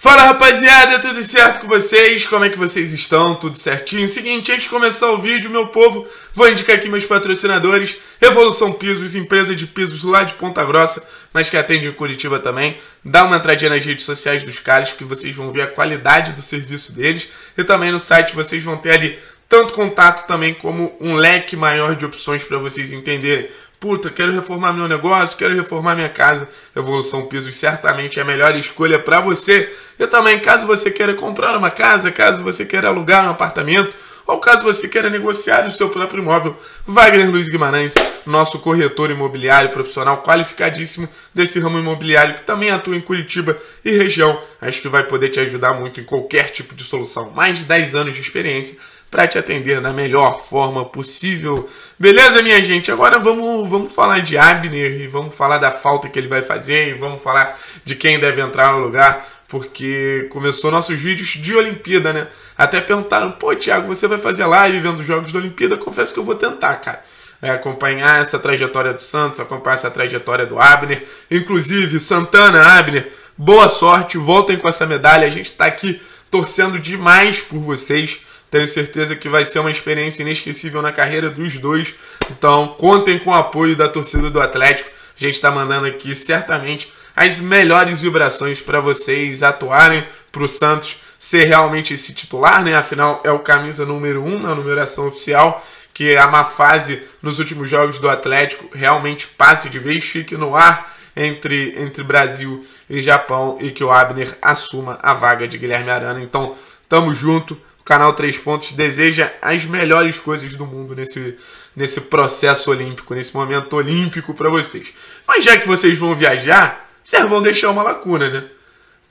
Fala rapaziada, tudo certo com vocês? Como é que vocês estão? Tudo certinho? Seguinte, antes de começar o vídeo, meu povo, vou indicar aqui meus patrocinadores: Revolução Pisos, empresa de pisos lá de Ponta Grossa, mas que atende em Curitiba também. Dá uma entradinha nas redes sociais dos caras que vocês vão ver a qualidade do serviço deles e também no site vocês vão ter ali tanto contato também como um leque maior de opções para vocês entenderem. Puta, quero reformar meu negócio, quero reformar minha casa. Evolução Pisos certamente é a melhor escolha para você. E também, caso você queira comprar uma casa, caso você queira alugar um apartamento, ou caso você queira negociar o seu próprio imóvel, Wagner Luiz Guimarães, nosso corretor imobiliário profissional qualificadíssimo desse ramo imobiliário que também atua em Curitiba e região, acho que vai poder te ajudar muito em qualquer tipo de solução. Mais de 10 anos de experiência para te atender da melhor forma possível. Beleza, minha gente? Agora vamos, vamos falar de Abner e vamos falar da falta que ele vai fazer e vamos falar de quem deve entrar no lugar, porque começou nossos vídeos de Olimpíada, né? Até perguntaram, pô, Thiago, você vai fazer live vendo os jogos da Olimpíada? Confesso que eu vou tentar, cara. É, acompanhar essa trajetória do Santos, acompanhar essa trajetória do Abner. Inclusive, Santana, Abner, boa sorte, voltem com essa medalha. A gente está aqui torcendo demais por vocês. Tenho certeza que vai ser uma experiência inesquecível na carreira dos dois. Então, contem com o apoio da torcida do Atlético. A gente está mandando aqui certamente as melhores vibrações para vocês atuarem, para o Santos ser realmente esse titular, né? Afinal, é o camisa número 1 um na numeração oficial. Que é a má fase nos últimos jogos do Atlético realmente passe de vez, fique no ar entre, entre Brasil e Japão e que o Abner assuma a vaga de Guilherme Arana. Então, tamo junto, canal Três Pontos deseja as melhores coisas do mundo nesse, nesse processo olímpico, nesse momento olímpico para vocês. Mas já que vocês vão viajar, vocês vão deixar uma lacuna, né?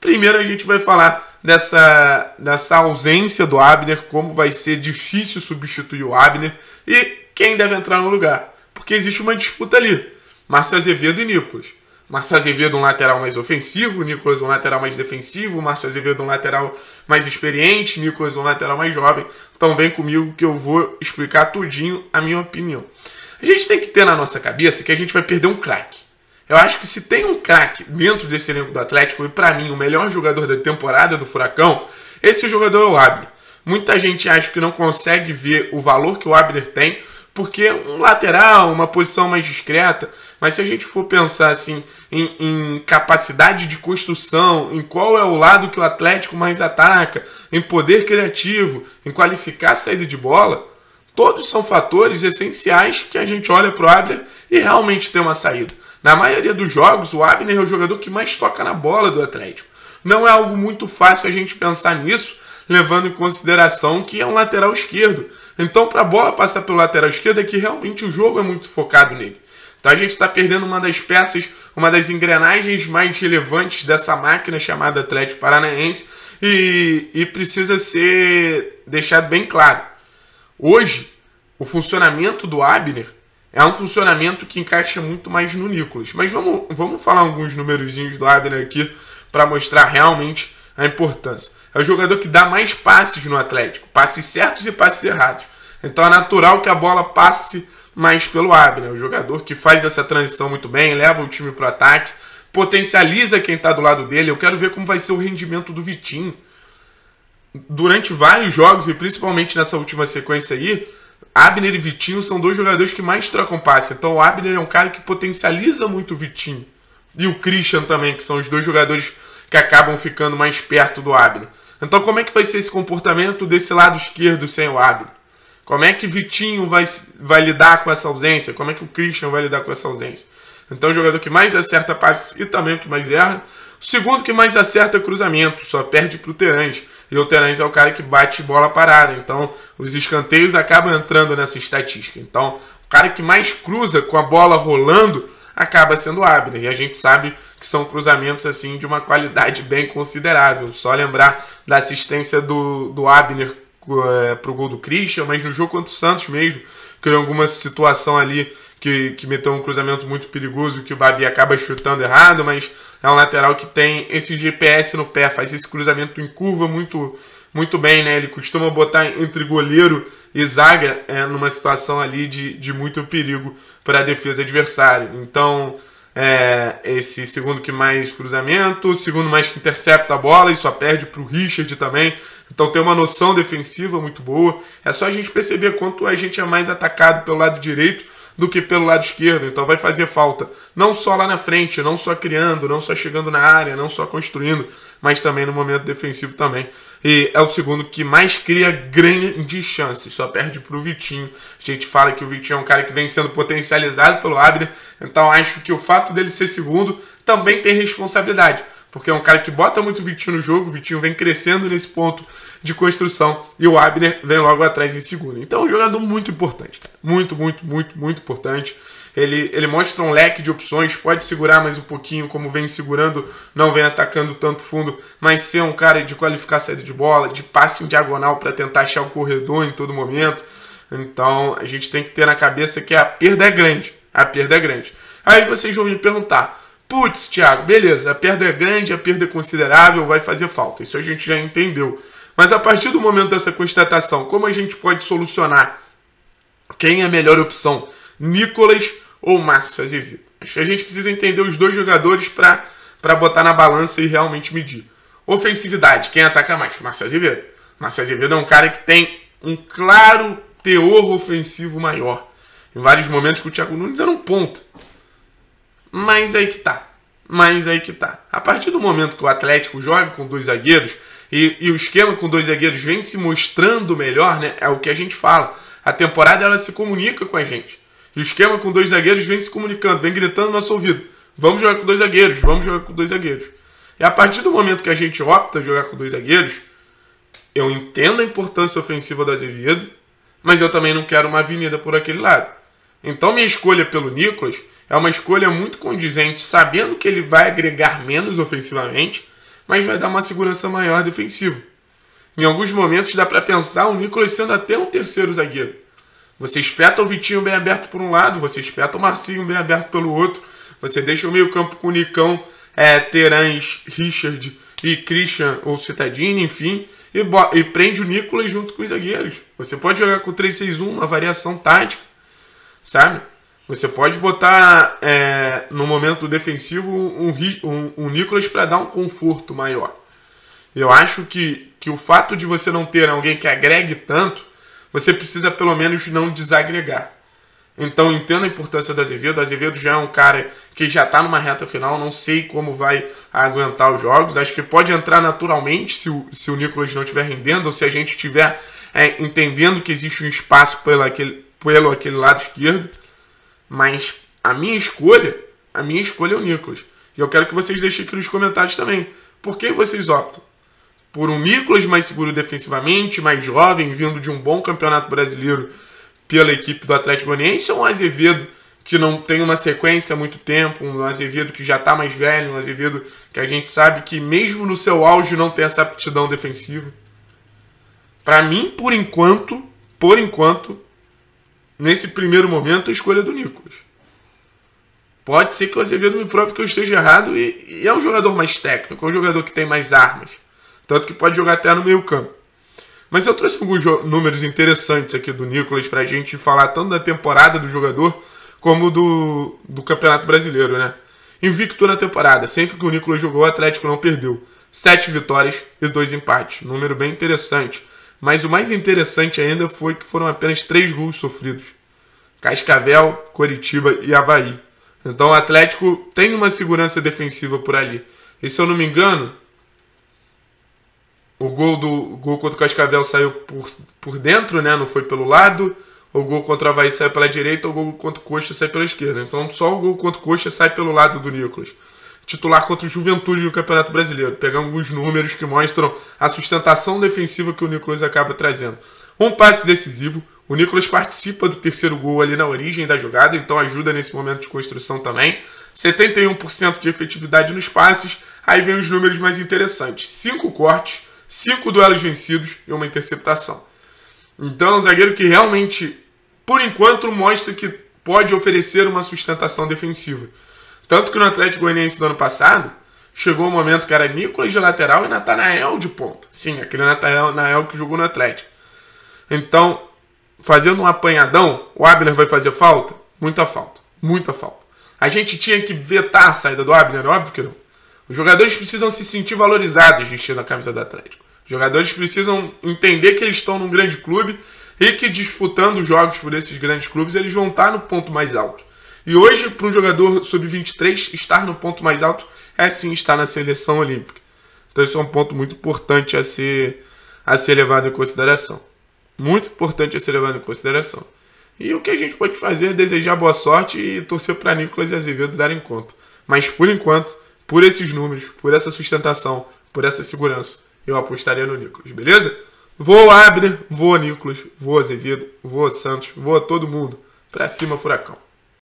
Primeiro a gente vai falar dessa, dessa ausência do Abner, como vai ser difícil substituir o Abner e quem deve entrar no lugar. Porque existe uma disputa ali. Márcio Azevedo e Nicolas. Márcio Azevedo um lateral mais ofensivo, Nicolas um lateral mais defensivo, Márcio Azevedo um lateral mais experiente, Nicolas um lateral mais jovem. Então vem comigo que eu vou explicar tudinho a minha opinião. A gente tem que ter na nossa cabeça que a gente vai perder um craque. Eu acho que se tem um craque dentro desse elenco do Atlético e para mim o melhor jogador da temporada do Furacão, esse jogador é o Abner. Muita gente acha que não consegue ver o valor que o Abner tem porque um lateral, uma posição mais discreta, mas se a gente for pensar assim em, em, capacidade de construção, em qual é o lado que o Atlético mais ataca, em poder criativo, em qualificar a saída de bola, todos são fatores essenciais que a gente olha para o Abner e realmente tem uma saída. Na maioria dos jogos, o Abner é o jogador que mais toca na bola do Atlético. Não é algo muito fácil a gente pensar nisso, levando em consideração que é um lateral esquerdo então, para a bola passar pelo lateral esquerdo, é que realmente o jogo é muito focado nele. Então, a gente está perdendo uma das peças, uma das engrenagens mais relevantes dessa máquina chamada Atlético Paranaense e, e precisa ser deixado bem claro. Hoje, o funcionamento do Abner é um funcionamento que encaixa muito mais no Nicolas. Mas vamos, vamos falar alguns númerozinhos do Abner aqui para mostrar realmente a importância. É o jogador que dá mais passes no Atlético, passes certos e passes errados. Então é natural que a bola passe mais pelo Abner, né? o jogador que faz essa transição muito bem, leva o time para o ataque, potencializa quem está do lado dele. Eu quero ver como vai ser o rendimento do Vitinho. Durante vários jogos, e principalmente nessa última sequência aí, Abner e Vitinho são dois jogadores que mais trocam passe. Então o Abner é um cara que potencializa muito o Vitinho. E o Christian também, que são os dois jogadores que acabam ficando mais perto do Abner. Então, como é que vai ser esse comportamento desse lado esquerdo sem o Abner? Como é que Vitinho vai, vai lidar com essa ausência? Como é que o Christian vai lidar com essa ausência? Então, o jogador que mais acerta passes e também o que mais erra. O segundo que mais acerta é cruzamento, só perde para o Terãs. E o Terãs é o cara que bate bola parada. Então, os escanteios acabam entrando nessa estatística. Então, o cara que mais cruza com a bola rolando acaba sendo Abner. E a gente sabe que são cruzamentos assim de uma qualidade bem considerável. Só lembrar da assistência do, do Abner para eh, pro gol do Christian, mas no jogo contra o Santos mesmo, criou alguma situação ali que, que meteu um cruzamento muito perigoso que o Babi acaba chutando errado, mas é um lateral que tem esse GPS no pé, faz esse cruzamento em curva muito muito bem, né? Ele costuma botar entre goleiro e zaga é, numa situação ali de, de muito perigo para a defesa adversária. Então, é, esse segundo que mais cruzamento, segundo mais que intercepta a bola e só perde para o Richard também. Então tem uma noção defensiva muito boa. É só a gente perceber quanto a gente é mais atacado pelo lado direito do que pelo lado esquerdo, então vai fazer falta não só lá na frente, não só criando, não só chegando na área, não só construindo, mas também no momento defensivo também. E é o segundo que mais cria grandes chances, só perde para o Vitinho. A gente fala que o Vitinho é um cara que vem sendo potencializado pelo Abner, então acho que o fato dele ser segundo também tem responsabilidade, porque é um cara que bota muito o Vitinho no jogo, o Vitinho vem crescendo nesse ponto de construção e o Abner vem logo atrás em segundo. Então, é um jogador muito importante, muito, muito, muito, muito importante. Ele, ele mostra um leque de opções, pode segurar mais um pouquinho, como vem segurando, não vem atacando tanto fundo, mas ser um cara de qualificar saída de bola, de passe em diagonal para tentar achar o corredor em todo momento. Então a gente tem que ter na cabeça que a perda é grande. A perda é grande. Aí vocês vão me perguntar: putz, Thiago, beleza, a perda é grande, a perda é considerável, vai fazer falta. Isso a gente já entendeu. Mas a partir do momento dessa constatação, como a gente pode solucionar quem é a melhor opção, Nicolas ou Márcio Azevedo? Acho que a gente precisa entender os dois jogadores para botar na balança e realmente medir. Ofensividade, quem ataca mais? Márcio Azevedo. Márcio Azevedo é um cara que tem um claro teor ofensivo maior. Em vários momentos que o Thiago Nunes era um ponto. Mas aí que tá. Mas aí que tá. A partir do momento que o Atlético joga com dois zagueiros, e, e o esquema com dois zagueiros vem se mostrando melhor, né? É o que a gente fala. A temporada ela se comunica com a gente. E o esquema com dois zagueiros vem se comunicando, vem gritando no nosso ouvido. Vamos jogar com dois zagueiros, vamos jogar com dois zagueiros. E a partir do momento que a gente opta jogar com dois zagueiros, eu entendo a importância ofensiva do Azevedo, mas eu também não quero uma avenida por aquele lado. Então minha escolha pelo Nicolas é uma escolha muito condizente, sabendo que ele vai agregar menos ofensivamente, mas vai dar uma segurança maior defensiva. Em alguns momentos dá para pensar o Nicolas sendo até um terceiro zagueiro. Você espeta o Vitinho bem aberto por um lado, você espeta o Marcinho bem aberto pelo outro, você deixa o meio-campo com o Nicão, é, Terãs, Richard e Christian ou Citadini, enfim, e, e, prende o Nicolas junto com os zagueiros. Você pode jogar com 3-6-1, uma variação tática, sabe? Você pode botar é, no momento defensivo um, um, um Nicolas para dar um conforto maior. Eu acho que, que o fato de você não ter alguém que agregue tanto, você precisa pelo menos não desagregar. Então entendo a importância do Azevedo. Azevedo já é um cara que já está numa reta final, não sei como vai aguentar os jogos. Acho que pode entrar naturalmente se o, se o Nicolas não estiver rendendo, ou se a gente estiver é, entendendo que existe um espaço pelo aquele, pelo aquele lado esquerdo. Mas a minha escolha, a minha escolha é o Nicolas. E eu quero que vocês deixem aqui nos comentários também. Por que vocês optam? Por um Nicolas mais seguro defensivamente, mais jovem, vindo de um bom campeonato brasileiro pela equipe do Atlético Goianiense, ou um Azevedo que não tem uma sequência há muito tempo, um Azevedo que já está mais velho, um Azevedo que a gente sabe que mesmo no seu auge não tem essa aptidão defensiva. Para mim, por enquanto, por enquanto, nesse primeiro momento, a escolha do Nicolas. Pode ser que o Azevedo me prove que eu esteja errado e, e é um jogador mais técnico, é um jogador que tem mais armas. Tanto que pode jogar até no meio campo. Mas eu trouxe alguns números interessantes aqui do Nicolas para a gente falar tanto da temporada do jogador como do, do Campeonato Brasileiro, né? Invicto na temporada, sempre que o Nicolas jogou, o Atlético não perdeu. Sete vitórias e dois empates, número bem interessante. Mas o mais interessante ainda foi que foram apenas três gols sofridos: Cascavel, Coritiba e Havaí. Então o Atlético tem uma segurança defensiva por ali. E se eu não me engano, o gol do o gol contra o Cascavel saiu por, por dentro, né? Não foi pelo lado. O gol contra o Havaí sai pela direita, o gol contra o Coxa sai pela esquerda. Então só o gol contra o Coxa sai pelo lado do Nicolas titular contra o Juventude no Campeonato Brasileiro. pegamos alguns números que mostram a sustentação defensiva que o Nicolas acaba trazendo. Um passe decisivo, o Nicolas participa do terceiro gol ali na origem da jogada, então ajuda nesse momento de construção também. 71% de efetividade nos passes, aí vem os números mais interessantes: 5 cortes, 5 duelos vencidos e uma interceptação. Então, é um zagueiro que realmente, por enquanto, mostra que pode oferecer uma sustentação defensiva. Tanto que no Atlético Goianiense do ano passado, chegou o um momento que era Nicolas de lateral e Natanael de ponta. Sim, aquele Natanael que jogou no Atlético. Então, fazendo um apanhadão, o Abner vai fazer falta? Muita falta, muita falta. A gente tinha que vetar a saída do Abner, óbvio que não. Os jogadores precisam se sentir valorizados vestindo a camisa do Atlético. Os jogadores precisam entender que eles estão num grande clube e que disputando jogos por esses grandes clubes eles vão estar no ponto mais alto. E hoje, para um jogador sub-23, estar no ponto mais alto é sim estar na seleção olímpica. Então, isso é um ponto muito importante a ser, a ser levado em consideração. Muito importante a ser levado em consideração. E o que a gente pode fazer é desejar boa sorte e torcer para Nicolas e Azevedo darem conta. Mas por enquanto, por esses números, por essa sustentação, por essa segurança, eu apostaria no Nicolas, beleza? Vou Abner, vou Nicolas, vou Azevedo, vou Santos, vou todo mundo. Para cima, Furacão.